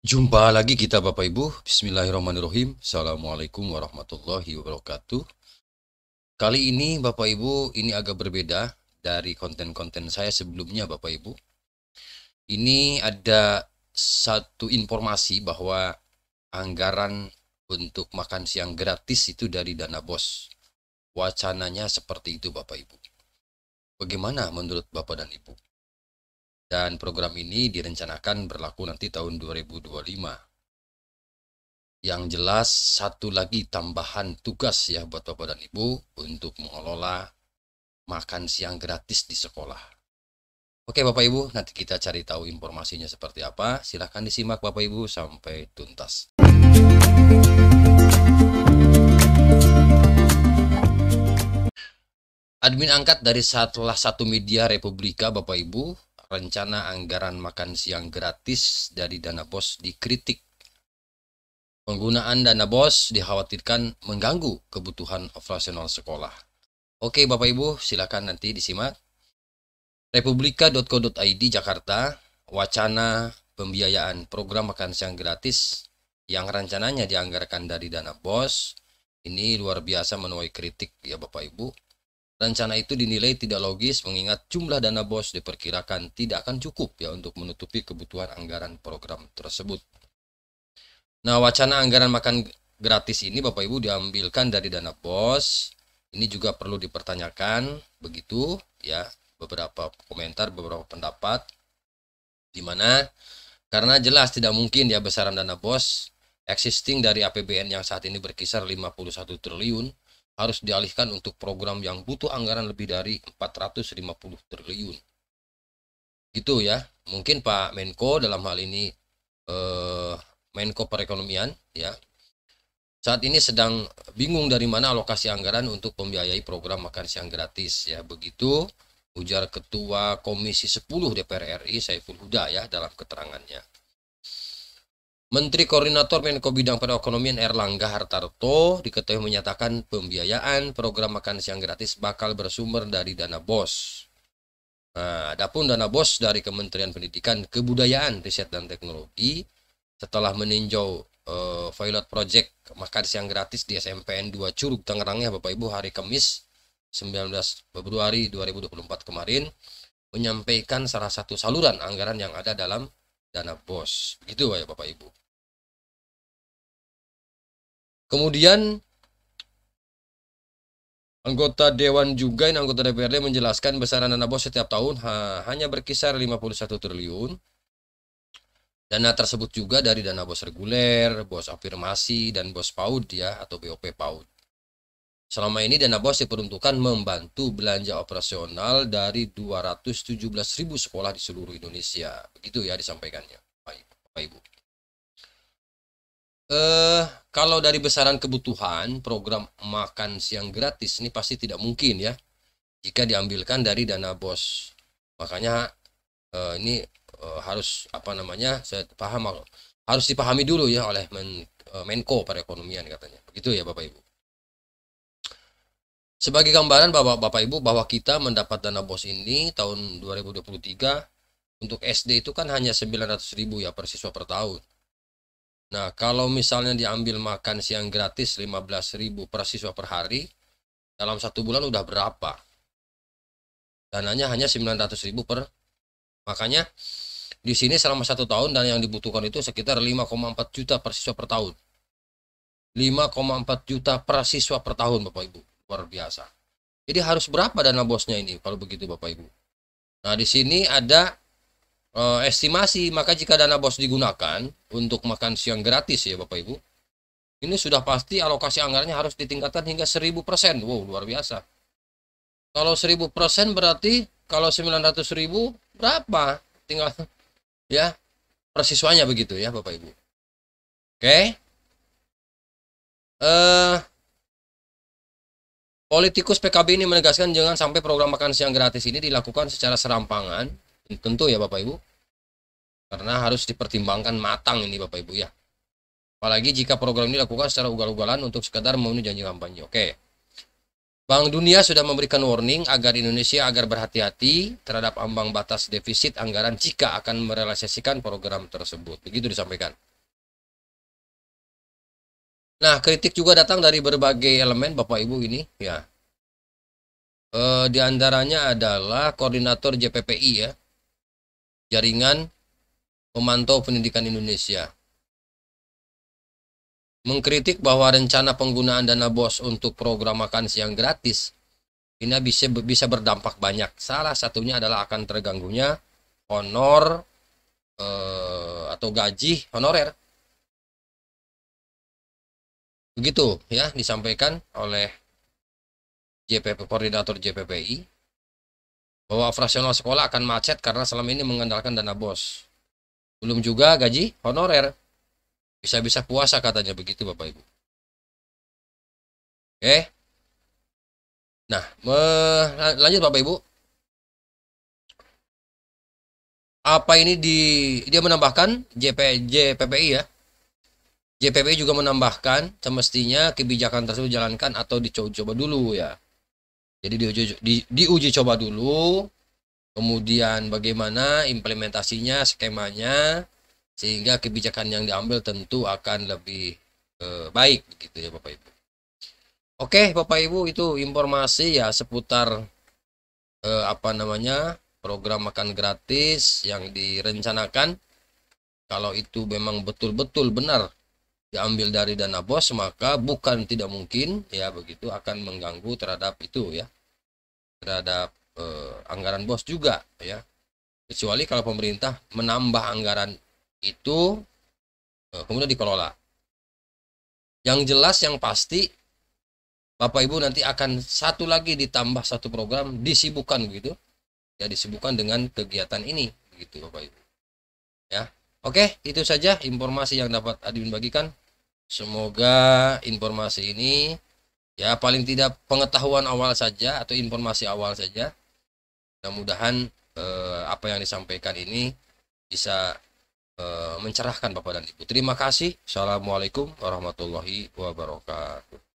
Jumpa lagi kita Bapak Ibu. Bismillahirrahmanirrahim. Assalamualaikum warahmatullahi wabarakatuh. Kali ini Bapak Ibu ini agak berbeda dari konten-konten saya sebelumnya Bapak Ibu. Ini ada satu informasi bahwa anggaran untuk makan siang gratis itu dari Dana Bos. Wacananya seperti itu Bapak Ibu. Bagaimana menurut Bapak dan Ibu? dan program ini direncanakan berlaku nanti tahun 2025. Yang jelas satu lagi tambahan tugas ya buat Bapak dan Ibu untuk mengelola makan siang gratis di sekolah. Oke Bapak Ibu, nanti kita cari tahu informasinya seperti apa. Silahkan disimak Bapak Ibu sampai tuntas. Admin angkat dari salah satu media Republika Bapak Ibu rencana anggaran makan siang gratis dari dana bos dikritik. Penggunaan dana bos dikhawatirkan mengganggu kebutuhan operasional sekolah. Oke Bapak Ibu, silakan nanti disimak. Republika.co.id Jakarta, wacana pembiayaan program makan siang gratis yang rencananya dianggarkan dari dana bos ini luar biasa menuai kritik ya Bapak Ibu Rencana itu dinilai tidak logis mengingat jumlah dana BOS diperkirakan tidak akan cukup ya untuk menutupi kebutuhan anggaran program tersebut. Nah, wacana anggaran makan gratis ini Bapak Ibu diambilkan dari dana BOS. Ini juga perlu dipertanyakan begitu ya beberapa komentar, beberapa pendapat di mana karena jelas tidak mungkin ya besaran dana BOS existing dari APBN yang saat ini berkisar 51 triliun harus dialihkan untuk program yang butuh anggaran lebih dari 450 triliun. Gitu ya. Mungkin Pak Menko dalam hal ini eh, Menko Perekonomian ya. Saat ini sedang bingung dari mana alokasi anggaran untuk membiayai program makan siang gratis ya. Begitu ujar Ketua Komisi 10 DPR RI Saiful Huda ya dalam keterangannya. Menteri Koordinator Menko Bidang Perekonomian Erlangga Hartarto diketahui menyatakan pembiayaan program makan siang gratis bakal bersumber dari dana BOS. Nah, adapun dana BOS dari Kementerian Pendidikan, Kebudayaan, Riset dan Teknologi setelah meninjau uh, pilot project makan siang gratis di SMPN 2 Curug Tangerangnya, Bapak Ibu hari Kamis 19 Februari 2024 kemarin menyampaikan salah satu saluran anggaran yang ada dalam dana BOS. Begitu ya Bapak Ibu. Kemudian Anggota Dewan juga yang anggota DPRD menjelaskan besaran dana bos setiap tahun ha, hanya berkisar 51 triliun. Dana tersebut juga dari dana bos reguler, bos afirmasi, dan bos PAUD ya atau BOP PAUD. Selama ini dana bos diperuntukkan membantu belanja operasional dari 217.000 sekolah di seluruh Indonesia. Begitu ya disampaikannya, Baik, Bapak Ibu. Eh, kalau dari besaran kebutuhan, program makan siang gratis ini pasti tidak mungkin ya. Jika diambilkan dari dana bos. Makanya eh, ini eh, harus apa namanya? Saya paham harus dipahami dulu ya oleh Men, eh, Menko perekonomian katanya. Begitu ya Bapak Ibu. Sebagai gambaran Bapak Bapak Ibu bahwa kita mendapat dana bos ini tahun 2023 untuk SD itu kan hanya 900.000 ya per siswa per tahun Nah, kalau misalnya diambil makan siang gratis 15.000 per siswa per hari, dalam satu bulan udah berapa? Dananya hanya 900.000 per. Makanya di sini selama satu tahun dan yang dibutuhkan itu sekitar 5,4 juta per siswa per tahun. 5,4 juta per siswa per tahun Bapak Ibu. Luar biasa. Jadi harus berapa dana bosnya ini kalau begitu Bapak Ibu? Nah, di sini ada uh, estimasi maka jika dana bos digunakan untuk makan siang gratis ya Bapak Ibu ini sudah pasti alokasi anggarannya harus ditingkatkan hingga 1000% wow luar biasa kalau 1000% berarti kalau 900.000 berapa tinggal ya persiswanya begitu ya Bapak Ibu oke okay. uh, eh, Politikus PKB ini menegaskan jangan sampai program makan siang gratis ini dilakukan secara serampangan tentu ya Bapak Ibu karena harus dipertimbangkan matang ini Bapak Ibu ya apalagi jika program ini dilakukan secara ugal-ugalan untuk sekadar memenuhi janji kampanye oke Bank Dunia sudah memberikan warning agar Indonesia agar berhati-hati terhadap ambang batas defisit anggaran jika akan merealisasikan program tersebut begitu disampaikan Nah, kritik juga datang dari berbagai elemen Bapak Ibu ini, ya. Uh, di antaranya adalah koordinator JPPI ya, Jaringan Pemantau Pendidikan Indonesia mengkritik bahwa rencana penggunaan dana BOS untuk program makan siang gratis ini bisa bisa berdampak banyak. Salah satunya adalah akan terganggunya honor eh, atau gaji honorer. Begitu ya disampaikan oleh JPP koordinator JPPI bahwa operasional sekolah akan macet karena selama ini mengandalkan dana bos. Belum juga gaji honorer. Bisa-bisa puasa katanya begitu Bapak Ibu. Oke. Nah, lanjut Bapak Ibu. Apa ini di dia menambahkan JP, JPPI ya. JPPI juga menambahkan semestinya kebijakan tersebut jalankan atau dicoba dulu ya jadi diuji, di, diuji coba dulu, kemudian bagaimana implementasinya, skemanya, sehingga kebijakan yang diambil tentu akan lebih eh, baik, gitu ya Bapak Ibu. Oke, Bapak Ibu itu informasi ya seputar eh, apa namanya program makan gratis yang direncanakan. Kalau itu memang betul-betul benar diambil dari dana bos maka bukan tidak mungkin ya begitu akan mengganggu terhadap itu ya terhadap eh, anggaran bos juga ya kecuali kalau pemerintah menambah anggaran itu eh, kemudian dikelola yang jelas yang pasti Bapak Ibu nanti akan satu lagi ditambah satu program disibukkan gitu ya disibukkan dengan kegiatan ini begitu Bapak Ibu ya oke itu saja informasi yang dapat Admin bagikan Semoga informasi ini ya paling tidak pengetahuan awal saja atau informasi awal saja. Mudah-mudahan eh, apa yang disampaikan ini bisa eh, mencerahkan Bapak dan Ibu. Terima kasih. Assalamualaikum warahmatullahi wabarakatuh.